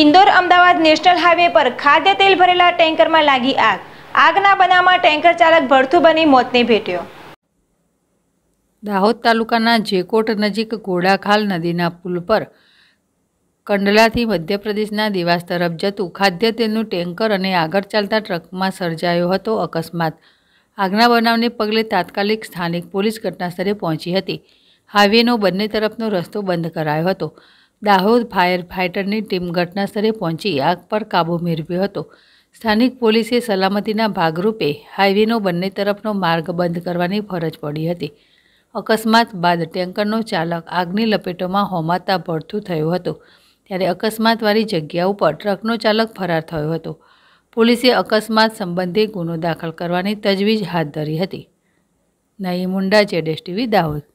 Indore Ahmedabad national highway પર ખાદ્ય તેલ ભરેલા ટેન્કરમાં લાગી આગ આગના બનાવમાં ટેન્કર ચાલક ભરથુ બની મોતને ભેટ્યો દાહોદ તાલુકાના જેકોટ નજીક ઘોડાખાલ નદીના પુલ પર કંડલાથી મધ્યપ્રદેશના દિવાસ તરફ જતું ખાદ્ય તેલનું ટેન્કર અને આગળ ચાલતા ટ્રકમાં સર્જાયો હતો અકસ્માત આગના બનાવને પગલે તાત્કાલિક સ્થાનિક પોલીસ ઘટનાસ્થળે પહોંચી હતી હાઈવેનો બંને તરફનો રસ્તો બંધ કરાયો હતો દાહોદ ફાયર ફાઇટરની ટીમ ઘટનાસ્થળે પહોંચી આગ પર કાબૂ મેળવ્યો હતો સ્થાનિક પોલીસે સલામતીના ભાગરૂપે હાઇવેનો બંને તરફનો માર્ગ બંધ કરવાની ફરજ પડી હતી અકસ્માત બાદ ટેન્કરનો ચાલક આગની લપેટોમાં હોમાતા ભડથું થયો હતો ત્યારે અકસ્માતવાળી જગ્યા ઉપર ટ્રકનો ચાલક ફરાર થયો હતો પોલીસે અકસ્માત સંબંધે ગુનો દાખલ કરવાની તજવીજ હાથ ધરી હતી નહી મુંડા જેડેશ ટીવી દાહોદ